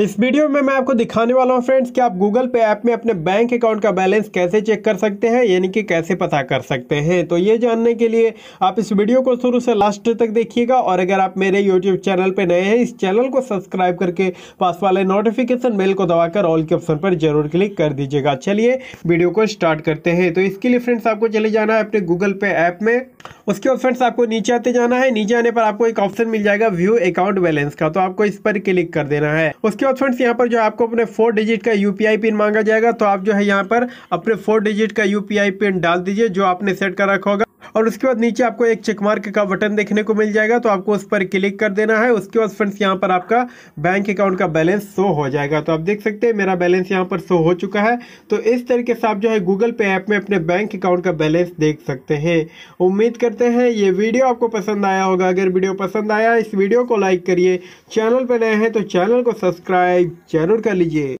इस वीडियो में मैं आपको दिखाने वाला हूँ फ्रेंड्स कि आप गूगल पे ऐप में अपने बैंक अकाउंट का बैलेंस कैसे चेक कर सकते हैं यानी कि कैसे पता कर सकते हैं तो ये जानने के लिए आप इस वीडियो को शुरू से लास्ट तक देखिएगा और अगर आप मेरे यूट्यूब चैनल पे नए हैं इस चैनल को सब्सक्राइब करके पास वाले नोटिफिकेशन बेल को दबाकर ऑल के ऑप्शन पर जरूर क्लिक कर दीजिएगा चलिए वीडियो को स्टार्ट करते हैं तो इसके लिए फ्रेंड्स आपको चले जाना है अपने गूगल पे ऐप में उसके बाद फ्रेंड्स आपको नीचे आते जाना है नीचे आने पर आपको एक ऑप्शन मिल जाएगा व्यू अकाउंट बैलेंस का तो आपको इस पर क्लिक कर देना है उसके बाद फ्रेंड्स यहाँ पर जो आपको अपने फोर डिजिट का यू पिन मांगा जाएगा तो आप जो है यहाँ पर अपने फोर डिजिट का यू पिन डाल दीजिए जो आपने सेट कर रखा होगा और उसके बाद नीचे आपको एक चेकमार्क का बटन देखने को मिल जाएगा तो आपको उस पर क्लिक कर देना है उसके बाद फ्रेंड्स यहाँ पर आपका बैंक अकाउंट का बैलेंस शो हो जाएगा तो आप देख सकते हैं मेरा बैलेंस यहाँ पर शो हो चुका है तो इस तरीके से आप जो है गूगल पे ऐप में अपने बैंक अकाउंट का बैलेंस देख सकते हैं उम्मीद करते हैं ये वीडियो आपको पसंद आया होगा अगर वीडियो पसंद आया इस वीडियो को लाइक करिए चैनल पर नए हैं तो चैनल को सब्सक्राइब जरूर कर लीजिए